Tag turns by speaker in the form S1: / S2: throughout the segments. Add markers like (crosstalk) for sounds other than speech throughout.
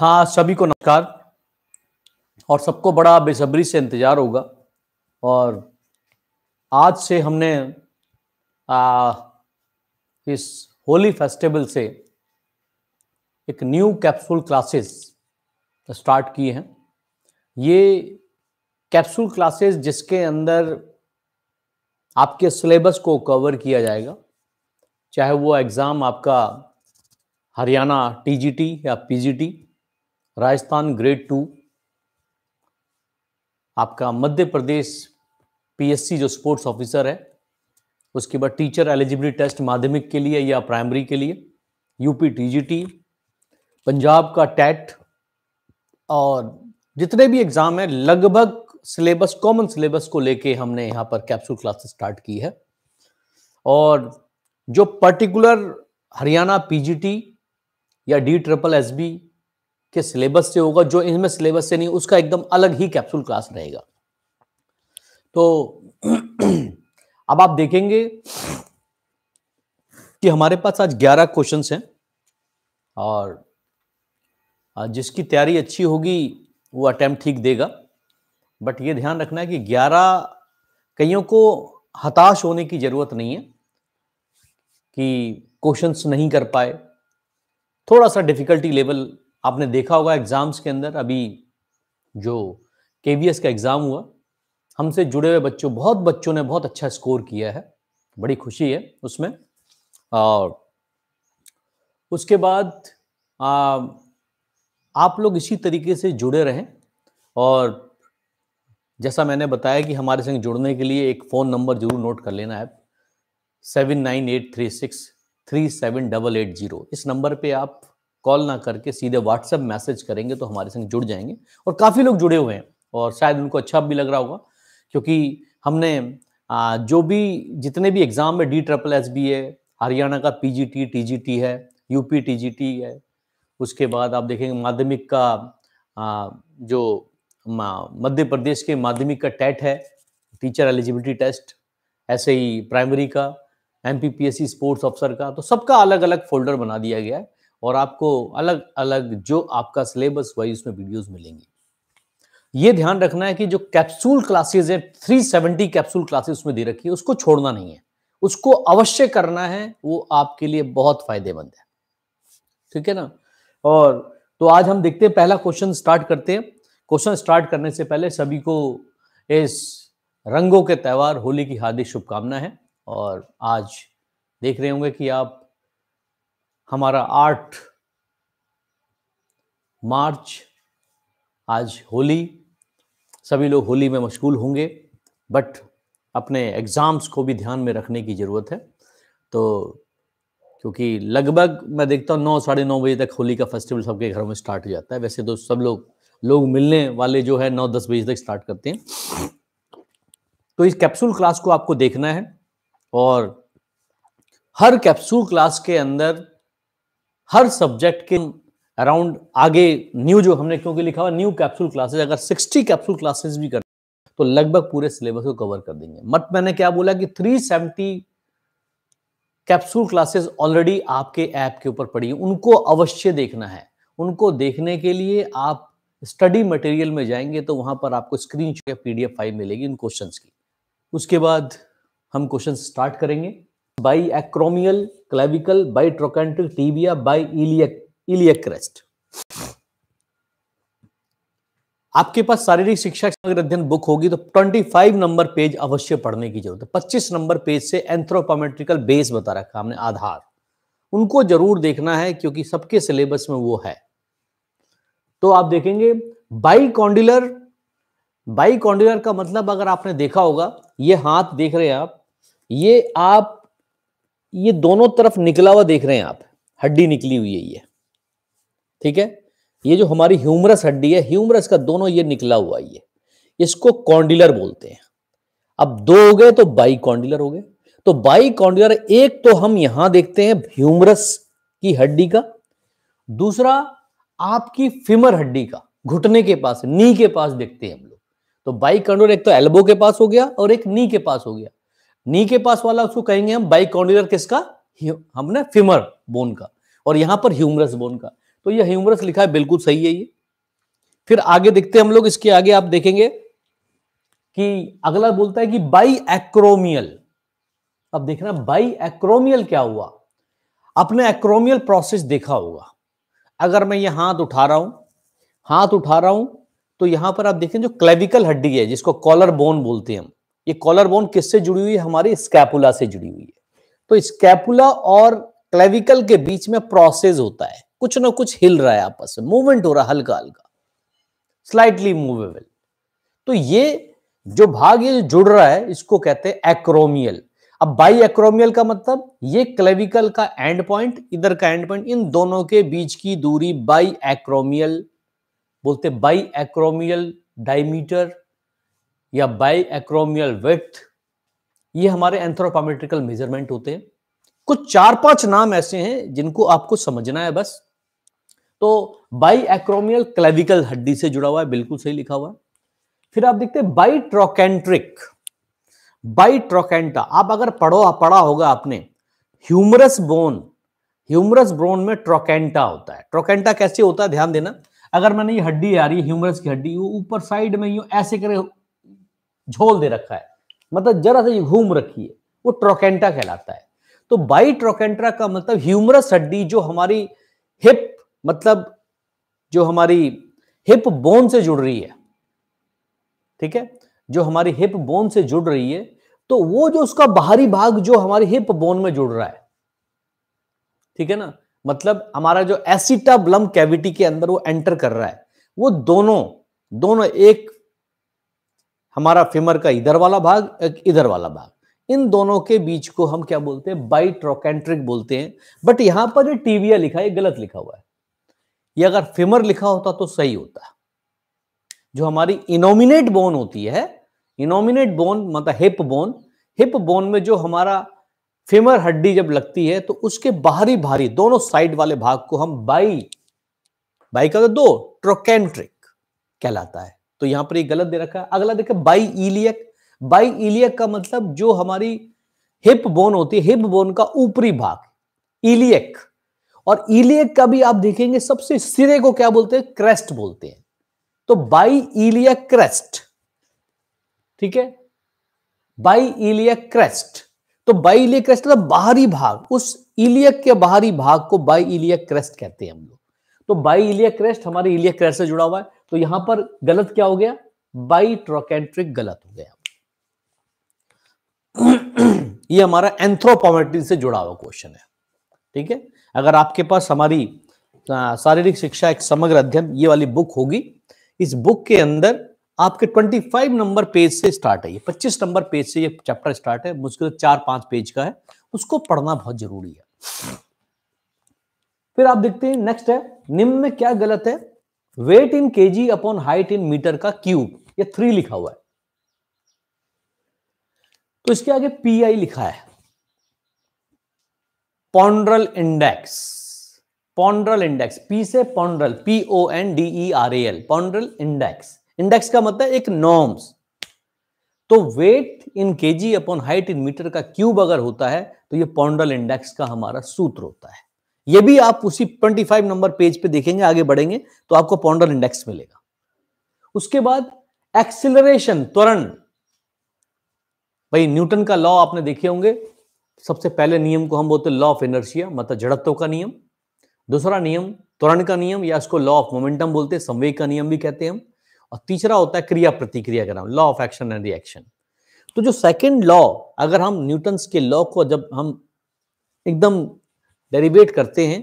S1: हाँ सभी को नमस्कार और सबको बड़ा बेसब्री से इंतज़ार होगा और आज से हमने आ, इस होली फेस्टिवल से एक न्यू कैप्सूल क्लासेस स्टार्ट किए हैं ये कैप्सूल क्लासेस जिसके अंदर आपके सिलेबस को कवर किया जाएगा चाहे वो एग्ज़ाम आपका हरियाणा टीजीटी या पीजीटी राजस्थान ग्रेड टू आपका मध्य प्रदेश पीएससी जो स्पोर्ट्स ऑफिसर है उसके बाद टीचर एलिजिबिलिटी टेस्ट माध्यमिक के लिए या प्राइमरी के लिए यूपी टीजीटी पंजाब का टैट और जितने भी एग्जाम है लगभग सिलेबस कॉमन सिलेबस को लेके हमने यहाँ पर कैप्सूल क्लासेस स्टार्ट की है और जो पर्टिकुलर हरियाणा पीजीटी या डी ट्रिपल बी के सिलेबस से होगा जो इनमें सिलेबस से नहीं उसका एकदम अलग ही कैप्सूल क्लास रहेगा तो (clears throat) अब आप देखेंगे कि हमारे पास आज 11 क्वेश्चन हैं और जिसकी तैयारी अच्छी होगी वो अटैम्प्ट ठीक देगा बट ये ध्यान रखना है कि 11 कईयों को हताश होने की ज़रूरत नहीं है कि क्वेश्चंस नहीं कर पाए थोड़ा सा डिफिकल्टी लेवल आपने देखा होगा एग्ज़ाम्स के अंदर अभी जो के का एग्ज़ाम हुआ हमसे जुड़े हुए बच्चों बहुत बच्चों ने बहुत अच्छा स्कोर किया है बड़ी खुशी है उसमें और उसके बाद आ, आप लोग इसी तरीके से जुड़े रहें और जैसा मैंने बताया कि हमारे संग जुड़ने के लिए एक फ़ोन नंबर जरूर नोट कर लेना है seven nine eight three six three seven double eight zero इस नंबर पे आप कॉल ना करके सीधे व्हाट्सएप मैसेज करेंगे तो हमारे संग जुड़ जाएंगे और काफ़ी लोग जुड़े हुए हैं और शायद उनको अच्छा भी लग रहा होगा क्योंकि हमने जो भी जितने भी एग्ज़ाम में डी ट्रिपल एस बी है हरियाणा का P G T T G T है यूपी टी जी टी है उसके बाद आप देखेंगे माध्यमिक का जो मध्य प्रदेश के माध्यमिक का टेट है टीचर एलिजिबिलिटी टेस्ट ऐसे ही प्राइमरी का M P P S C sports officer का तो सबका अलग अलग फोल्डर बना दिया गया है और आपको अलग अलग जो आपका सिलेबस वाइज उसमें वीडियोस मिलेंगी ये ध्यान रखना है कि जो कैप्सूल क्लासेज है सेवेंटी कैप्सूल क्लासेस उसमें दे रखी है उसको छोड़ना नहीं है उसको अवश्य करना है वो आपके लिए बहुत फायदेमंद है ठीक है ना और तो आज हम देखते हैं पहला क्वेश्चन स्टार्ट करते हैं क्वेश्चन स्टार्ट करने से पहले सभी को इस रंगों के त्यौहार होली की हार्दिक शुभकामना है और आज देख रहे होंगे कि आप हमारा आठ मार्च आज होली सभी लोग होली में मशगूल होंगे बट अपने एग्ज़ाम्स को भी ध्यान में रखने की ज़रूरत है तो क्योंकि लगभग मैं देखता हूँ नौ साढ़े नौ बजे तक होली का फेस्टिवल सबके घरों में स्टार्ट हो जाता है वैसे तो सब लोग लोग मिलने वाले जो है नौ दस बजे तक स्टार्ट करते हैं तो इस कैप्सूल क्लास को आपको देखना है और हर कैप्सूल क्लास के अंदर हर सब्जेक्ट के अराउंड आगे न्यू जो हमने क्योंकि लिखा हुआ न्यू कैप्सूल क्लासेज अगर सिक्सटी कैप्सूल क्लासेज भी कर तो लगभग पूरे सिलेबस को कवर कर देंगे मत मैंने क्या बोला कि three seventy capsule classes already आपके ऐप के ऊपर पड़ी है उनको अवश्य देखना है उनको देखने के लिए आप स्टडी मटेरियल में जाएंगे तो वहां पर आपको स्क्रीन या पीडीएफ फाइल मिलेगी इन क्वेश्चंस की उसके बाद हम क्वेश्चन स्टार्ट करेंगे biacromial, clavicle, bitrochanteric tibia, biiliac iliac crest. आपके पास शारीरिक शिक्षा समग्र अध्ययन बुक होगी तो 25 नंबर पेज अवश्य पढ़ने की जरूरत है 25 नंबर पेज से एंथ्रोपोमेट्रिकल बेस बता रखा हमने आधार उनको जरूर देखना है क्योंकि सबके सिलेबस में वो है तो आप देखेंगे बाइकॉन्डिलर बाइकॉन्डिलर का मतलब अगर आपने देखा होगा ये हाथ देख रहे हैं आप ये आप ये दोनों तरफ निकला हुआ देख रहे हैं आप हड्डी निकली हुई है ये ठीक है ये जो हमारी ह्यूमरस हड्डी है ह्यूमरस का दोनों ये निकला हुआ ये इसको कॉन्डिलर बोलते हैं अब दो हो गए तो बाई कॉन्डिलर हो गए तो बाई कॉन्डिलर एक तो हम यहां देखते हैं ह्यूमरस की हड्डी का दूसरा आपकी फिमर हड्डी का घुटने के पास नी के पास देखते हैं हम लोग तो बाई कॉन्डिलर एक तो एल्बो के पास हो गया और एक नी के पास हो गया नी के पास वाला उसको कहेंगे हम बाइकॉन्डिलर किसका हमने फिमर बोन का और यहां पर ह्यूमरस बोन का तो ये ह्यूमरस लिखा है बिल्कुल सही है ये फिर आगे देखते हैं हम लोग इसके आगे आप देखेंगे कि अगला बोलता है कि बाई एक्रोमियल अब देखना बाई एक्रोमियल क्या हुआ अपने एक्रोमियल प्रोसेस देखा होगा अगर मैं ये हाथ उठा रहा हूं हाथ उठा रहा हूं तो यहां पर आप देखें जो क्लेविकल हड्डी है जिसको कॉलर बोन बोलते हैं हम ये कॉलर बोन किससे जुड़ी हुई है हमारी स्कैपुला से जुड़ी हुई है तो स्कैपुला और क्लेविकल के बीच में प्रोसेस होता है कुछ ना कुछ हिल रहा है आपस में मूवमेंट हो रहा है हल्का हल्का स्लाइटली मूवेबल तो ये जो भाग ये जुड़ रहा है इसको कहते हैं एक्रोमियल अब बाई एक्रोमियल का मतलब ये क्लेविकल का एंड पॉइंट इधर का एंड पॉइंट इन दोनों के बीच की दूरी बाई एक्रोमियल बोलते बाई एक्रोमियल डायमीटर या बाई एक्रोमियल वेथ ये हमारे एंथ्रोपामेट्रिकल मेजरमेंट होते हैं कुछ चार पांच नाम ऐसे हैं जिनको आपको समझना है बस तो बाई एक्रोमियल क्लेविकल हड्डी से जुड़ा हुआ है बिल्कुल सही लिखा हुआ है फिर आप देखते हैं बाई ट्रोकेंट्रिक बाई ट्रोकेंटा आप अगर पढ़ो पढ़ा होगा आपने ह्यूमरस बोन ह्यूमरस बोन में ट्रोकेंटा होता है ट्रोकेंटा कैसे होता है ध्यान देना अगर मैंने ये हड्डी आ रही है ह्यूमरस की हड्डी वो ऊपर साइड में यू ऐसे करे झोल दे रखा है मतलब जरा सा ये घूम रखी है वो ट्रोकेंटा कहलाता है तो बाई ट्रोकेंट्रा का मतलब ह्यूमरस हड्डी जो हमारी हिप मतलब जो हमारी हिप बोन से जुड़ रही है ठीक है जो हमारी हिप बोन से जुड़ रही है तो वो जो उसका बाहरी भाग जो हमारी हिप बोन में जुड़ रहा है ठीक है ना मतलब हमारा जो एसिटाब्लम कैविटी के अंदर वो एंटर कर रहा है वो दोनों दोनों एक हमारा फेमर का इधर वाला भाग एक इधर वाला भाग इन दोनों के बीच को हम क्या बोलते हैं बाई ट्रोकेंट्रिक बोलते हैं बट यहां पर टीविया लिखा है गलत लिखा हुआ है ये अगर फेमर लिखा होता तो सही होता जो हमारी इनोमिनेट बोन होती है इनोमिनेट बोन मतलब हिप बोन हिप बोन में जो हमारा फेमर हड्डी जब लगती है तो उसके बाहरी भारी दोनों साइड वाले भाग को हम बाई बाई का तो दो ट्रोकेंट्रिक कहलाता है तो यहां पर ये गलत दे रखा है अगला देखे बाई इलियक बाई इलियक का मतलब जो हमारी हिप बोन होती है हिप बोन का ऊपरी भाग इलियक और इलियक का भी आप देखेंगे सबसे सिरे को क्या बोलते हैं क्रेस्ट बोलते हैं तो बाई इलियक क्रेस्ट ठीक है बाई इलियक क्रेस्ट तो बाई इलियक क्रेस्ट मतलब बाहरी भाग उस इलियक के बाहरी भाग को बाई इलियक क्रेस्ट कहते हैं हम लोग तो बाई इलियक क्रेस्ट हमारे इलियक क्रेस्ट से जुड़ा हुआ है तो यहां पर गलत क्या हो गया बाई ट्रोकेंट्रिक गलत हो गया (clears throat) ये हमारा एंथ्रोपोमेट्री से जुड़ा हुआ क्वेश्चन है ठीक है अगर आपके पास हमारी शारीरिक शिक्षा एक समग्र अध्ययन ये वाली बुक होगी इस बुक के अंदर आपके 25 नंबर पेज से स्टार्ट है ये 25 नंबर पेज से ये चैप्टर स्टार्ट है मुश्किल तो चार पांच पेज का है उसको पढ़ना बहुत जरूरी है फिर आप देखते हैं नेक्स्ट है निम्न में क्या गलत है weight in KG upon height in metre का क्यूब ये थ्री लिखा हुआ है तो इसके आगे पीआई लिखा है ponderal index ponderal index P से ponderal P O N D E R A L ponderal index index का मतलब एक नॉर्म्स तो weight in KG upon height in metre का क्यूब अगर होता है तो ये पॉन्ड्रल इंडेक्स का हमारा सूत्र होता है ये भी आप उसी 25 नंबर पेज पे देखेंगे आगे बढ़ेंगे तो आपको पॉन्डर इंडेक्स मिलेगा उसके बाद एक्सिलरेशन त्वरण भाई न्यूटन का लॉ आपने देखे होंगे सबसे पहले नियम को हम बोलते लॉ ऑफ इनर्शिया मतलब जड़त्व का नियम दूसरा नियम त्वरण का नियम या इसको लॉ ऑफ मोमेंटम बोलते हैं संवेग का नियम भी कहते हैं हम और तीसरा होता है क्रिया प्रतिक्रिया का नाम law of action and reaction तो जो सेकेंड लॉ अगर हम न्यूटन के लॉ को जब हम एकदम डेरिवेट करते हैं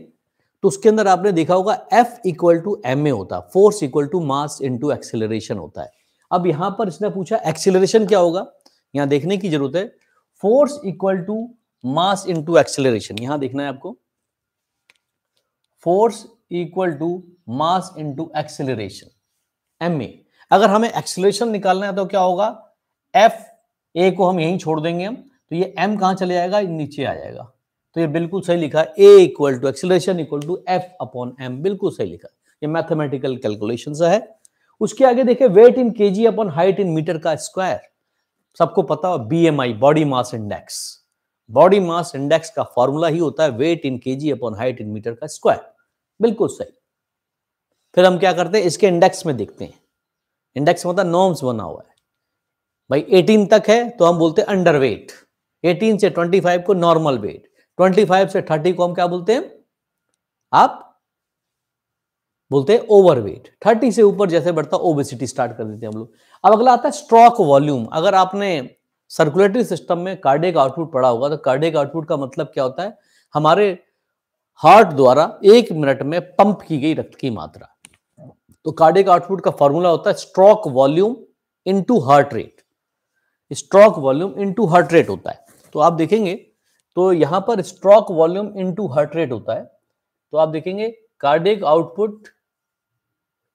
S1: तो उसके अंदर आपने देखा होगा F equal to M A होता है force equal to mass into acceleration होता है अब यहां पर इसने पूछा एक्सेलरेशन क्या होगा यहां देखने की जरूरत है force equal to mass into acceleration यहां देखना है आपको force equal to mass into acceleration M A अगर हमें एक्सेलरेशन निकालना है तो क्या होगा एफ ए को हम यहीं छोड़ देंगे हम तो ये एम कहां चले जाएगा नीचे आ जाएगा तो ये बिल्कुल सही लिखा A equal to acceleration equal to F upon M बिल्कुल सही लिखा ये मैथमेटिकल कैलकुलेशन है उसके आगे देखे weight in K G upon height in metre का स्क्वायर सबको पता हो BMI body mass index body mass index का फॉर्मूला ही होता है weight in K G upon height in metre का स्क्वायर बिल्कुल सही फिर हम क्या करते हैं इसके इंडेक्स में देखते हैं इंडेक्स मतलब नॉर्म्स बना हुआ है भाई 18 तक है तो हम बोलते हैं अंडर वेट 18 से 25 को नॉर्मल वेट 25 से 30 को हम क्या बोलते हैं आप बोलते हैं ओवरवेट 30 से ऊपर जैसे बढ़ता ओबेसिटी स्टार्ट कर देते हैं हम लोग अब अगला आता है स्ट्रोक वॉल्यूम अगर आपने सर्कुलेटरी सिस्टम में कार्डिक आउटपुट पड़ा होगा तो कार्डिक आउटपुट का मतलब क्या होता है हमारे हार्ट द्वारा एक मिनट में पंप की गई रक्त की मात्रा तो कार्डिक आउटपुट का फॉर्मूला होता है stroke volume into heart rate stroke volume into heart rate होता है तो आप देखेंगे तो यहां पर stroke volume into heart rate होता है तो आप देखेंगे cardiac output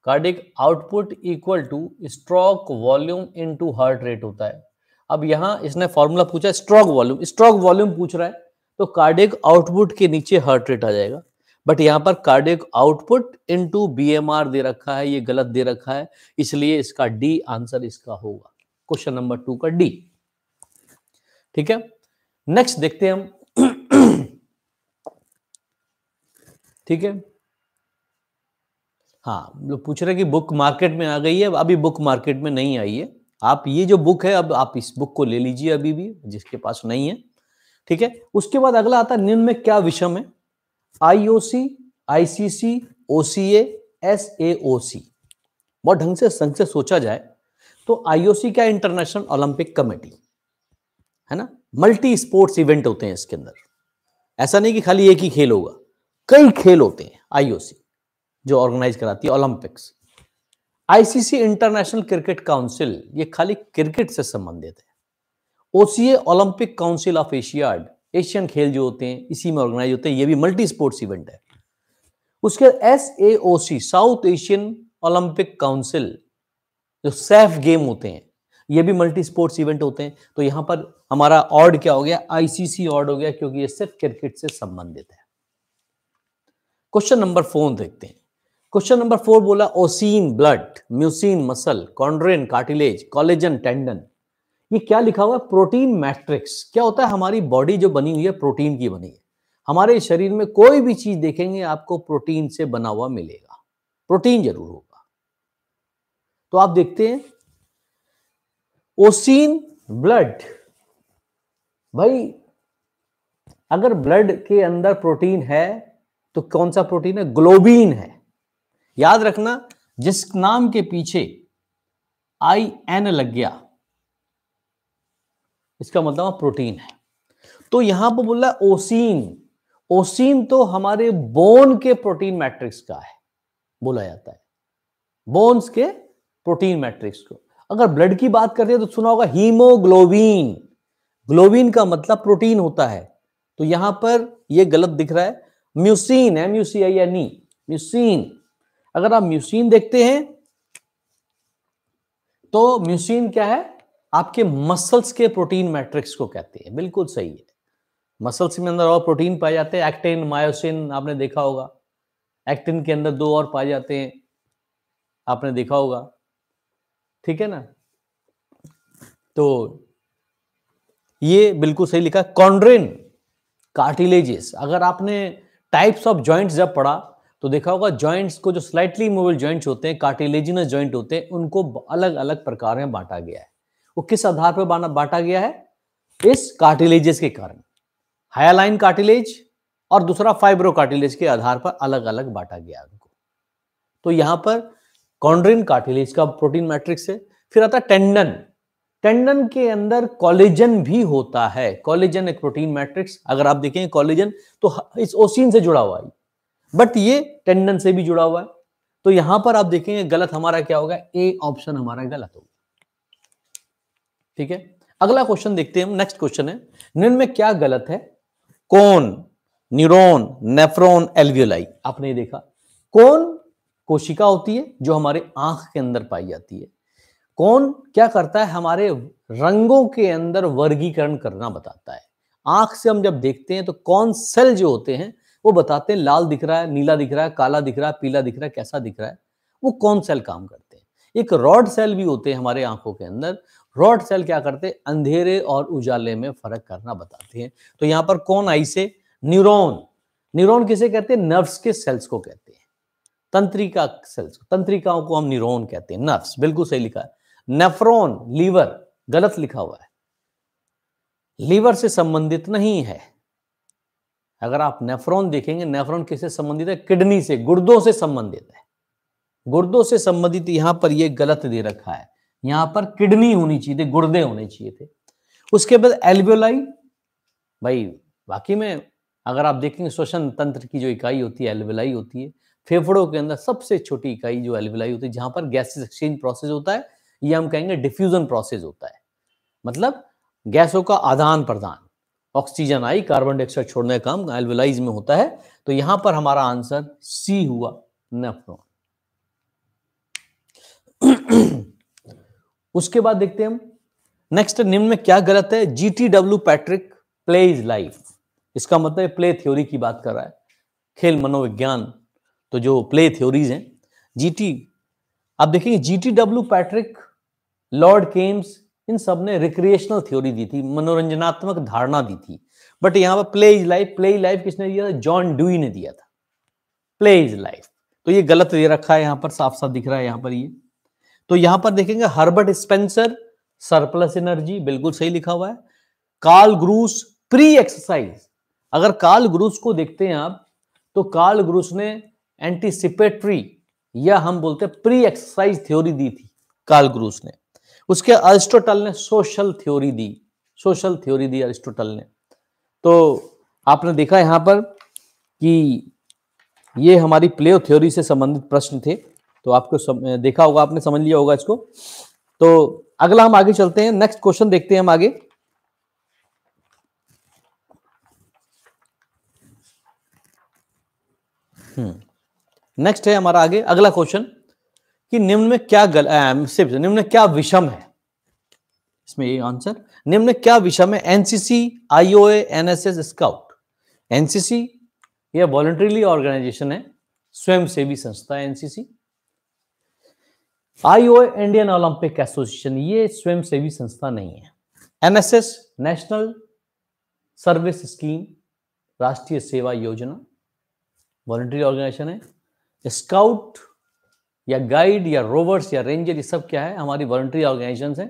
S1: cardiac output equal to stroke volume into heart rate होता है अब यहां इसने फॉर्मूला पूछा स्ट्रोक वॉल्यूम स्ट्रोक वॉल्यूम पूछ रहा है तो कार्डिक आउटपुट के नीचे हार्ट रेट आ जाएगा बट यहां पर कार्डिक आउटपुट इनटू बीएमआर दे रखा है ये गलत दे रखा है इसलिए इसका डी आंसर इसका होगा क्वेश्चन नंबर टू का डी ठीक है नेक्स्ट देखते हैं हम ठीक है हाँ लोग मतलब पूछ रहे कि बुक मार्केट में आ गई है अभी बुक मार्केट में नहीं आई है आप ये जो बुक है अब आप इस बुक को ले लीजिए अभी भी जिसके पास नहीं है ठीक है उसके बाद अगला आता है निम्न में क्या विषम है IOC ICC OCA S A O C बहुत ढंग से संग से सोचा जाए तो आईओसी क्या इंटरनेशनल ओलंपिक कमेटी है ना मल्टी स्पोर्ट्स इवेंट होते हैं इसके अंदर ऐसा नहीं कि खाली एक ही खेल होगा कई खेल होते हैं आईओसी जो ऑर्गेनाइज कराती है Olympics ICC International Cricket Council ये खाली क्रिकेट से संबंधित है OCA Olympic Council of Asiad Asian खेल जो होते हैं इसी में ऑर्गेनाइज होते हैं ये भी मल्टी स्पोर्ट्स इवेंट है उसके S A O C South Asian Olympic Council जो सेफ गेम होते हैं ये भी मल्टी स्पोर्ट्स इवेंट होते हैं तो यहां पर हमारा ऑर्ड क्या हो गया आईसीसी ऑर्ड हो गया क्योंकि ये सिर्फ क्रिकेट से संबंधित है क्वेश्चन नंबर फोर देखते हैं क्वेश्चन नंबर फोर बोला ossein blood mucin muscle chondrin cartilage collagen tendon ये क्या लिखा हुआ है प्रोटीन मैट्रिक्स क्या होता है हमारी बॉडी जो बनी हुई है प्रोटीन की बनी है हमारे शरीर में कोई भी चीज देखेंगे आपको प्रोटीन से बना हुआ मिलेगा प्रोटीन जरूर होगा तो आप देखते हैं ओसीन ब्लड भाई अगर ब्लड के अंदर प्रोटीन है तो कौन सा प्रोटीन है ग्लोबिन है याद रखना जिस नाम के पीछे आई एन लग गया इसका मतलब प्रोटीन है तो यहां पर बोल रहा है ओसीन ओसीन तो हमारे बोन के प्रोटीन मैट्रिक्स का है बोला जाता है बोन्स के प्रोटीन मैट्रिक्स को अगर ब्लड की बात करते हैं तो सुना होगा हीमोग्लोबिन ग्लोबिन का मतलब प्रोटीन होता है तो यहां पर यह गलत दिख रहा है म्यूसिन है e, M U C I N E mucin अगर आप म्यूसिन देखते हैं तो म्यूसिन क्या है आपके मसल्स के प्रोटीन मैट्रिक्स को कहते हैं बिल्कुल सही है मसल्स में अंदर और प्रोटीन पाए जाते हैं एक्टिन मायोसिन आपने देखा होगा एक्टिन के अंदर दो और पाए जाते हैं आपने देखा होगा ठीक है ना तो ये बिल्कुल सही लिखा है कॉन्ड्रेन कार्टिलेजेस अगर आपने टाइप्स ऑफ जॉइंट्स जब पढ़ा तो देखा होगा जॉइंट्स को जो स्लाइटली मोबल जॉइंट्स होते हैं कार्टिलेजिनस जॉइंट होते हैं उनको अलग अलग प्रकार में बांटा गया है वो किस आधार पर बांटा गया है इस कार्टिलेजेस के कारण हायालाइन कार्टिलेज और दूसरा फाइब्रो कार्टिलेज के आधार पर अलग अलग बांटा गया उनको तो यहां पर कॉन्ड्रिन कार्टिलेज का प्रोटीन मैट्रिक्स है फिर आता है टेंडन टेंडन के अंदर कॉलेजन भी होता है कॉलेजन एक प्रोटीन मैट्रिक्स अगर आप देखें कॉलेजन तो इस ओसिन से जुड़ा हुआ है बट ये टेंडन से भी जुड़ा हुआ है तो यहां पर आप देखेंगे गलत हमारा क्या होगा ए ऑप्शन हमारा गलत होगा ठीक है अगला क्वेश्चन देखते हैं नेक्स्ट क्वेश्चन है निम्न में क्या गलत है कौन न्यूरोन नेफ्रोन एल्वियोलाई आपने देखा कौन कोशिका होती है जो हमारे आंख के अंदर पाई जाती है कौन क्या करता है हमारे रंगों के अंदर वर्गीकरण करना बताता है आंख से हम जब देखते हैं तो कौन सेल जो होते हैं वो बताते हैं लाल दिख रहा है नीला दिख रहा है काला दिख रहा है पीला दिख रहा है कैसा दिख रहा है वो कौन सेल काम करते हैं एक रॉड सेल भी होते हैं हमारे आंखों के अंदर रॉड सेल क्या करते हैं अंधेरे और उजाले में फर्क करना बताते हैं तो यहां पर कौन आई से न्यूरोन न्यूरोन किसे कहते हैं नर्व्स के सेल्स को कहते हैं तंत्रिका सेल्स तंत्रिकाओं को हम न्यूरोन कहते हैं नर्व्स बिल्कुल सही लिखा है नेफ्रॉन लीवर गलत लिखा हुआ है लीवर से संबंधित नहीं है अगर आप नेफ्रॉन देखेंगे नेफ्रॉन किससे संबंधित है किडनी से गुर्दों से संबंधित है गुर्दों से संबंधित यहां पर यह गलत दे रखा है यहां पर किडनी होनी चाहिए थे गुर्दे होने चाहिए थे उसके बाद एल्वियोलाई भाई बाकी में अगर आप देखेंगे श्वसन तंत्र की जो इकाई होती है एल्वियोलाई होती है फेफड़ों के अंदर सबसे छोटी इकाई जो एल्वियोलाई होती है जहां पर गैसेस एक्सचेंज प्रोसेस होता है ये हम कहेंगे डिफ्यूजन प्रोसेस होता है मतलब गैसों का आदान प्रदान ऑक्सीजन आई कार्बन डाइऑक्साइड छोड़ने का काम एल्वेलाइज में होता है तो यहां पर हमारा आंसर सी हुआ नेफ्रॉन (clears throat) उसके बाद देखते हैं हम नेक्स्ट निम्न में क्या गलत है G T W Patrick play is life इसका मतलब प्ले थ्योरी की बात कर रहा है खेल मनोविज्ञान तो जो प्ले थ्योरीज हैं जी टी आप देखेंगे G T W Patrick Lord Kames इन सब ने रिक्रिएशनल थ्योरी दी थी मनोरंजनात्मक धारणा दी थी बट यहां पर play is life play life किसने दिया था जॉन डू ने दिया था प्ले इज लाइफ तो ये गलत दे रखा है यहां पर साफ साफ दिख रहा है यहां पर ये तो यहां पर देखेंगे हर्बर्ट स्पेंसर सरप्लस एनर्जी बिल्कुल सही लिखा हुआ है काल ग्रूस प्री एक्सरसाइज अगर काल ग्रूस को देखते हैं आप तो काल ग्रूस ने एंटीसिपेटरी या हम बोलते हैं प्री एक्सरसाइज थ्योरी दी थी काल ग्रूस ने उसके अरिस्टोटल ने सोशल थ्योरी दी सोशल थ्योरी दी अरिस्टोटल ने तो आपने देखा यहां पर कि ये हमारी प्ले थ्योरी से संबंधित प्रश्न थे तो आपको सम, देखा होगा आपने समझ लिया होगा इसको तो अगला हम आगे चलते हैं नेक्स्ट क्वेश्चन देखते हैं हम आगे हम्म, नेक्स्ट है हमारा आगे अगला क्वेश्चन कि निम्न में क्या गल सिर्फ निम्न में क्या विषम है इसमें ये आंसर निम्न में क्या विषम है NCC IOA NSS scout NCC यह वॉलंटरीली ऑर्गेनाइजेशन है स्वयं सेवी संस्था NCC IOA Indian Olympic Association ये स्वयं सेवी संस्था नहीं है एनएसएस नेशनल सर्विस स्कीम राष्ट्रीय सेवा योजना वॉलंटरी ऑर्गेनाइजेशन है स्काउट या गाइड या रोवर्स या रेंजर ये सब क्या है हमारी वॉलंटरी ऑर्गेनाइजेशन है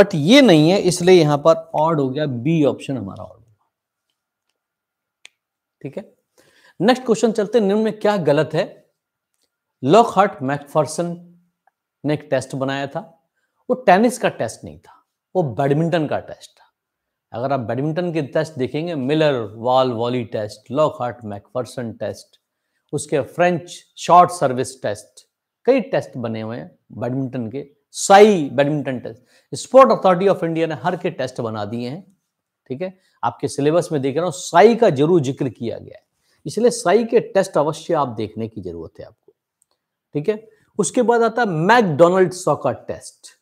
S1: बट ये नहीं है इसलिए यहां पर ऑड हो गया बी ऑप्शन हमारा ऑड ठीक है नेक्स्ट क्वेश्चन चलते निम्न में क्या गलत है लॉक हार्ट मैकफर्सन ने एक टेस्ट बनाया था वो टेनिस का टेस्ट नहीं था वो बैडमिंटन का टेस्ट था अगर आप बैडमिंटन के टेस्ट देखेंगे Miller wall volley test Lockhart McPherson test उसके फ्रेंच शॉर्ट सर्विस टेस्ट कई टेस्ट बने हुए हैं बैडमिंटन के SAI badminton test sport authority of India ने हर के टेस्ट बना दिए हैं ठीक है आपके सिलेबस में देख रहा हूं साई का जरूर जिक्र किया गया है इसलिए साई के टेस्ट अवश्य आप देखने की जरूरत है आपको ठीक है उसके बाद आता है मैकडोनल्ड सॉकर टेस्ट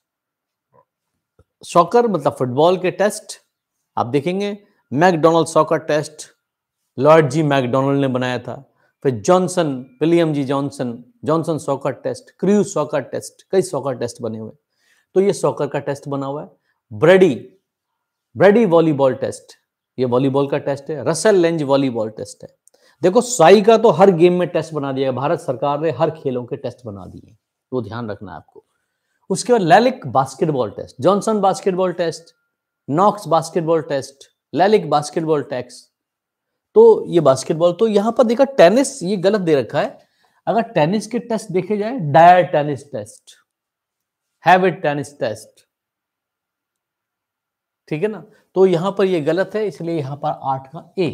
S1: सॉकर मतलब फुटबॉल के टेस्ट आप देखेंगे McDonald soccer test Lord G McDonald ने बनाया था फिर Johnson William G Johnson Johnson soccer test crew soccer test कई सॉकर टेस्ट बने हुए तो ये सॉकर का टेस्ट बना हुआ है ब्रेडी ब्रेडी वॉलीबॉल टेस्ट ये वॉलीबॉल का टेस्ट है रसल लेंज वॉलीबॉल टेस्ट है देखो साई का तो हर गेम में टेस्ट बना दिया भारत सरकार ने हर खेलों के टेस्ट बना दिए वो ध्यान रखना है आपको उसके बाद Leilich basketball test Johnson basketball test Knox basketball test Leilich basketball test तो ये बास्केटबॉल तो यहां पर देखा टेनिस ये गलत दे रखा है अगर टेनिस के टेस्ट देखे जाए डायर टेनिस टेस्ट है टेनिस टेस्ट ठीक है ना तो यहां पर ये गलत है इसलिए यहां पर आठ का ए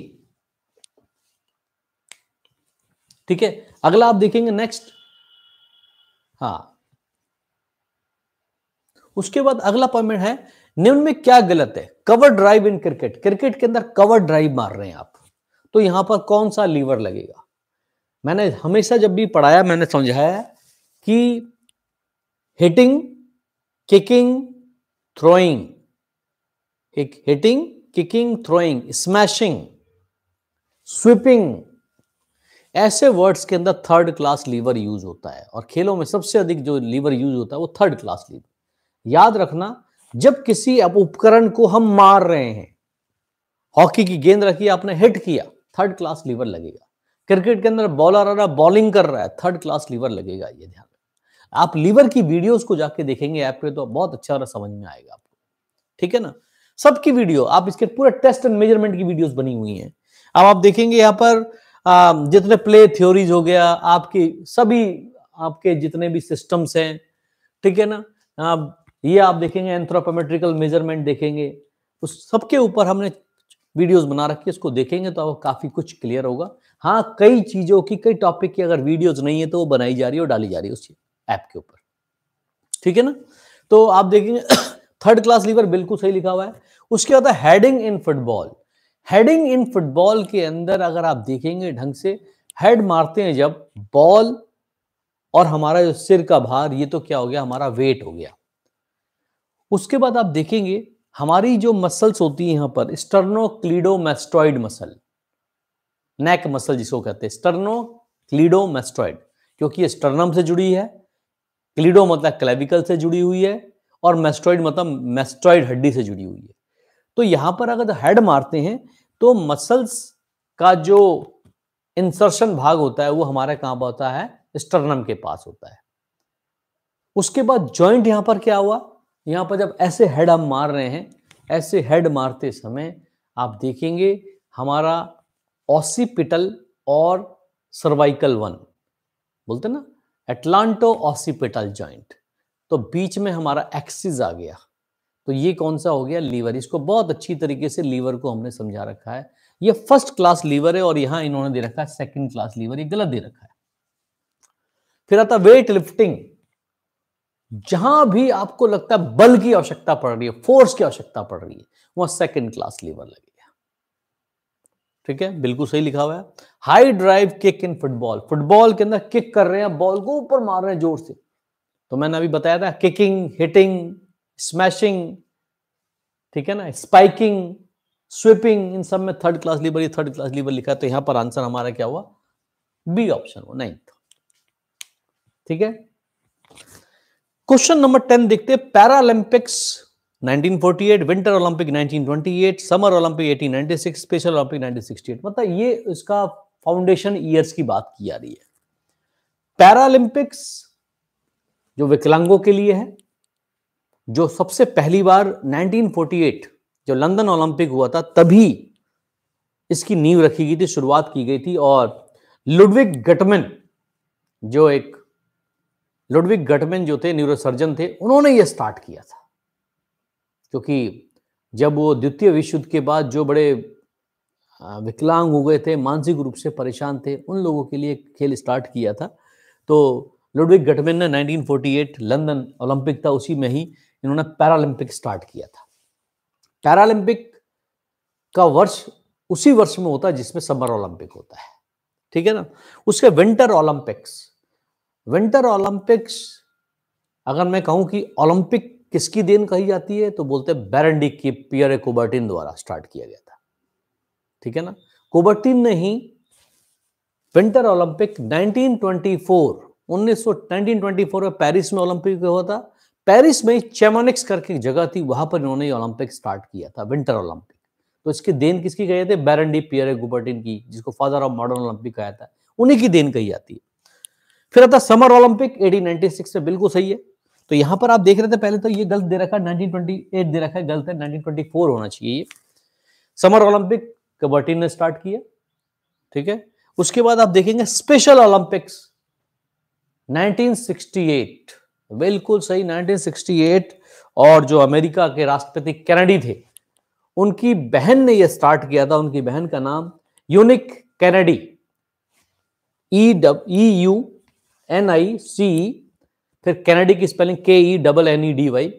S1: ठीक है अगला आप देखेंगे नेक्स्ट हा उसके बाद अगला पॉइंट है निम्न में क्या गलत है cover drive in cricket cricket के अंदर कवर ड्राइव मार रहे हैं आप तो यहां पर कौन सा लीवर लगेगा मैंने हमेशा जब भी पढ़ाया मैंने समझाया कि hitting kicking throwing hitting kicking throwing smashing sweeping ऐसे वर्ड्स के अंदर थर्ड क्लास लीवर यूज होता है और खेलों में सबसे अधिक जो लीवर यूज होता है वो थर्ड क्लास लीवर याद रखना जब किसी उपकरण को हम मार रहे हैं हॉकी की गेंद रखी आपने हिट किया थर्ड क्लास लीवर लगेगा क्रिकेट के अंदर बॉलर आ रहा बॉलिंग कर रहा है थर्ड क्लास लीवर लगेगा ये ध्यान में आप लीवर की वीडियोस को जाके देखेंगे ऐप पे तो बहुत अच्छा और समझ में आएगा आपको ठीक है ना सबकी वीडियो आप इसके पूरे टेस्ट एंड मेजरमेंट की वीडियोस बनी हुई हैं अब आप देखेंगे यहाँ पर जितने प्ले थ्योरीज हो गया आपके सभी आपके जितने भी सिस्टम्स हैं ठीक है ना आप ये आप देखेंगे एंथ्रोपोमेट्रिकल मेजरमेंट देखेंगे उस सबके ऊपर हमने वीडियोस बना रखी है उसको देखेंगे तो आपको काफ़ी कुछ क्लियर होगा हाँ कई चीज़ों की कई टॉपिक की अगर वीडियोस नहीं है तो वो बनाई जा रही है और डाली जा रही है उस ऐप के ऊपर ठीक है ना तो आप देखेंगे थर्ड क्लास लीवर बिल्कुल सही लिखा हुआ है उसके बाद heading in football heading in football के अंदर अगर आप देखेंगे ढंग से हेड मारते हैं जब बॉल और हमारा जो सिर का भार ये तो क्या हो गया हमारा वेट हो गया उसके बाद आप देखेंगे हमारी जो मसल्स होती है यहां पर स्टर्नोक्लीडोमेस्ट्रॉइड मसल नेक मसल जिसको कहते हैं स्टर्नोक्लीडोमेस्ट्रॉइड क्योंकि ये स्टर्नम से जुड़ी है क्लीडो मतलब क्लेविकल से जुड़ी हुई है और मेस्ट्रॉइड मतलब मेस्ट्रॉइड हड्डी से जुड़ी हुई है तो यहां पर अगर हेड मारते हैं तो मसल्स का जो इंसर्शन भाग होता है वो हमारे कहां पर होता है स्टर्नम के पास होता है उसके बाद जॉइंट यहां पर क्या हुआ यहाँ पर जब ऐसे हेड हम मार रहे हैं ऐसे हेड मारते समय आप देखेंगे हमारा ऑसिपिटल और सर्वाइकल वन बोलते ना एटलांटो ऑसिपिटल जॉइंट तो बीच में हमारा एक्सिस आ गया तो ये कौन सा हो गया लीवर इसको बहुत अच्छी तरीके से लीवर को हमने समझा रखा है ये फर्स्ट क्लास लीवर है और यहां इन्होंने दे रखा है सेकंड क्लास लीवर ये गलत दे रखा है फिर आता वेट लिफ्टिंग जहां भी आपको लगता है बल की आवश्यकता पड़ रही है फोर्स की आवश्यकता पड़ रही है वहां सेकेंड क्लास लीवर गया ठीक है बिल्कुल सही लिखा हुआ है high drive kick in football football के अंदर किक कर रहे हैं बॉल को ऊपर मार रहे हैं जोर से तो मैंने अभी बताया था किकिंग हिटिंग स्मैशिंग ठीक है ना स्पाइकिंग स्विपिंग इन सब में third class lever third class lever लिखा है तो यहां पर आंसर हमारा क्या हुआ बी ऑप्शन हुआ नहीं ठीक है क्वेश्चन नंबर टेन देखते हैं Paralympics 1948 winter Olympic 1928 summer Olympic 1896 special Olympic 1968 मतलब ये इसका फाउंडेशन ईयर्स की बात की जा रही है पैरालंपिक्स जो विकलांगों के लिए है जो सबसे पहली बार 1948 जो लंदन ओलंपिक हुआ था तभी इसकी नींव रखी गई थी शुरुआत की गई थी और लुडविक गटमन जो एक लुडविक गटमैन जो थे न्यूरोसर्जन थे उन्होंने ये स्टार्ट किया था क्योंकि जब वो द्वितीय विश्व युद्ध के बाद जो बड़े विकलांग हो गए थे मानसिक रूप से परेशान थे उन लोगों के लिए खेल स्टार्ट किया था तो लुडविक गटमैन ने 1948 लंदन ओलंपिक था उसी में ही इन्होंने पैरालंपिक स्टार्ट किया था पैरालंपिक का वर्ष उसी वर्ष में होता है जिसमें समर ओलंपिक होता है ठीक है ना उसके विंटर ओलंपिक्स विंटर ओलंपिक्स अगर मैं कहूं कि ओलंपिक किसकी देन कही जाती है तो बोलते हैं बैरंडी की पियर कोबर्टिन द्वारा स्टार्ट किया गया था ठीक है ना कोबर्टिन ने ही विंटर ओलंपिक 1924 1924 में पेरिस में ओलंपिक हुआ था पेरिस में चेमोनिक्स करके जगह थी वहां पर इन्होंने ओलंपिक स्टार्ट किया था विंटर ओलंपिक तो इसकी देन किसकी जाती थे बैरंडी पियर कोबर्टिन की जिसको फादर ऑफ मॉडर्न ओलंपिक कहा था उन्हीं की देन कही जाती है फिर आता समर ओलंपिक एडी 96 में बिल्कुल सही है तो यहां पर आप देख रहे थे पहले तो ये गलत दे रखा है 1928 दे रखा है गलत है 1924 होना चाहिए ये समर ओलंपिक कबड्डी ने स्टार्ट किया ठीक है उसके बाद आप देखेंगे स्पेशल ओलंपिक्स 1968 बिल्कुल सही 1968 और जो अमेरिका के राष्ट्रपति कैनेडी थे उनकी बहन ने यह स्टार्ट किया था उनकी बहन का नाम यूनिक कैनेडी ई डब E U N I C फिर कैनेडी की स्पेलिंग के E double N E D Y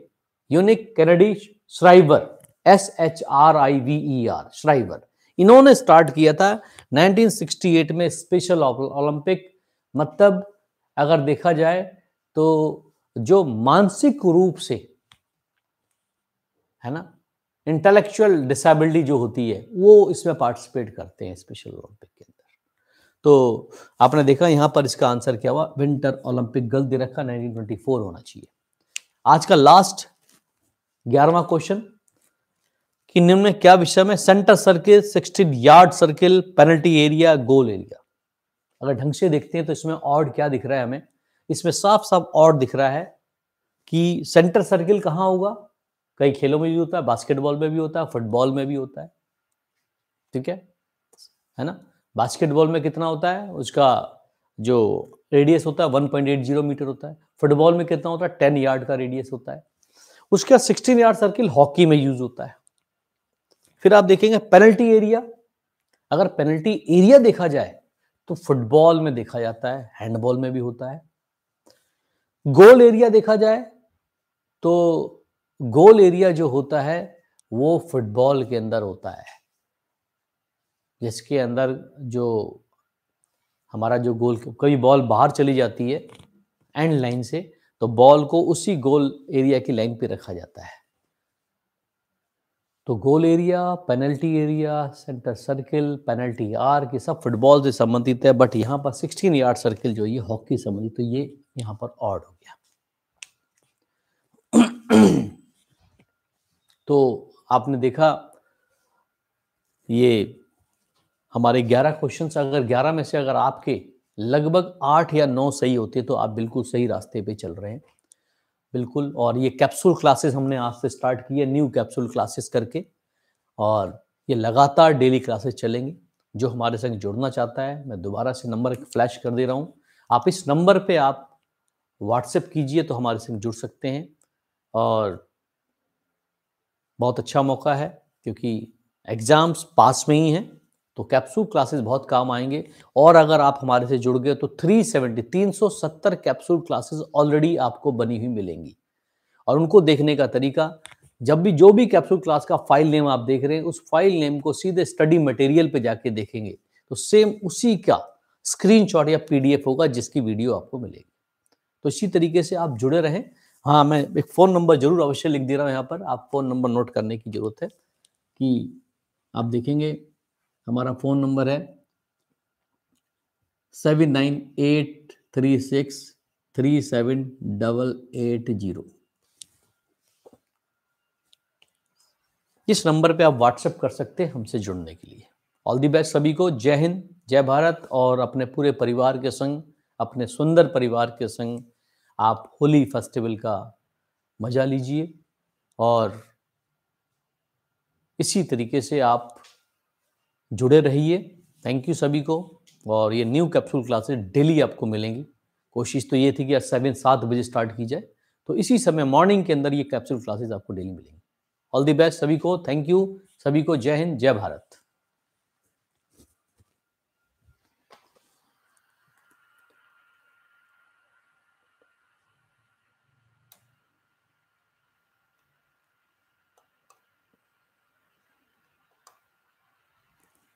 S1: Eunice Kennedy Shriver S H R I V E R Shriver इन्होंने स्टार्ट किया था 1968 में स्पेशल ओलंपिक मतलब अगर देखा जाए तो जो मानसिक रूप से है ना इंटेलेक्चुअल डिसेबिलिटी जो होती है वो इसमें पार्टिसिपेट करते हैं स्पेशल ओलंपिक तो आपने देखा यहां पर इसका आंसर क्या हुआ विंटर ओलंपिक गल दे रखा 1924 होना चाहिए आज का लास्ट ग्यारहवा क्वेश्चन कि निम्न क्या विषय में centre circle sixteen yard circle penalty area goal area अगर ढंग से देखते हैं तो इसमें ऑर्ड क्या दिख रहा है हमें इसमें साफ साफ ऑर्ड दिख रहा है कि सेंटर सर्किल कहां होगा कई खेलों में भी होता है बास्केटबॉल में भी होता है फुटबॉल में भी होता है ठीक है है ना बास्केटबॉल में कितना होता है उसका जो रेडियस होता है 1.80 मीटर होता है फुटबॉल में कितना होता है 10 यार्ड का रेडियस होता है उसके बाद सिक्सटीन यार्ड सर्किल हॉकी में यूज होता है फिर आप देखेंगे पेनल्टी एरिया अगर पेनल्टी एरिया देखा जाए तो फुटबॉल में देखा जाता है हैंडबॉल में भी होता है गोल एरिया देखा जाए तो गोल एरिया जो होता है वो फुटबॉल के अंदर होता है जिसके अंदर जो हमारा जो गोल कभी बॉल बाहर चली जाती है एंड लाइन से तो बॉल को उसी गोल एरिया की लाइन पे रखा जाता है तो goal area penalty area centre circle penalty आर के सब फुटबॉल से संबंधित है बट यहाँ पर 16 यार्ड सर्किल जो ये हॉकी संबंधित तो ये यहाँ पर ऑड हो गया (clears throat) तो आपने देखा ये हमारे 11 क्वेश्चन अगर 11 में से अगर आपके लगभग आठ या नौ सही होते तो आप बिल्कुल सही रास्ते पे चल रहे हैं बिल्कुल और ये कैप्सूल क्लासेस हमने आज से स्टार्ट की है न्यू कैप्सूल क्लासेस करके और ये लगातार डेली क्लासेस चलेंगे जो हमारे संग जुड़ना चाहता है मैं दोबारा से नंबर फ्लैश कर दे रहा हूँ आप इस नंबर पे आप व्हाट्सएप कीजिए तो हमारे संग जुड़ सकते हैं और बहुत अच्छा मौका है क्योंकि एग्ज़ाम्स पास में ही हैं तो कैप्सूल क्लासेस बहुत काम आएंगे और अगर आप हमारे से जुड़ गए तो 370 370 कैप्सूल क्लासेस ऑलरेडी आपको बनी हुई मिलेंगी और उनको देखने का तरीका जब भी जो भी कैप्सूल क्लास का फाइल नेम आप देख रहे हैं उस फाइल नेम को सीधे स्टडी मटेरियल पे जाके देखेंगे तो सेम उसी का स्क्रीनशॉट या पीडीएफ होगा जिसकी वीडियो आपको मिलेगी तो इसी तरीके से आप जुड़े रहें हाँ मैं एक फ़ोन नंबर जरूर अवश्य लिख दे रहा हूँ यहाँ पर आप फ़ोन नंबर नोट करने की ज़रूरत है कि आप देखेंगे हमारा फ़ोन नंबर है seven nine eight three six three seven double eight zero इस नंबर पे आप व्हाट्सएप कर सकते हैं हमसे जुड़ने के लिए ऑल दी बेस्ट सभी को जय हिंद जय भारत और अपने पूरे परिवार के संग अपने सुंदर परिवार के संग आप होली फेस्टिवल का मजा लीजिए और इसी तरीके से आप जुड़े रहिए थैंक यू सभी को और ये न्यू कैप्सूल क्लासेस डेली आपको मिलेंगी कोशिश तो ये थी कि सेवन सात बजे स्टार्ट की जाए तो इसी समय मॉर्निंग के अंदर ये कैप्सूल क्लासेस आपको डेली मिलेंगी ऑल दी बेस्ट सभी को थैंक यू सभी को जय हिंद जय भारत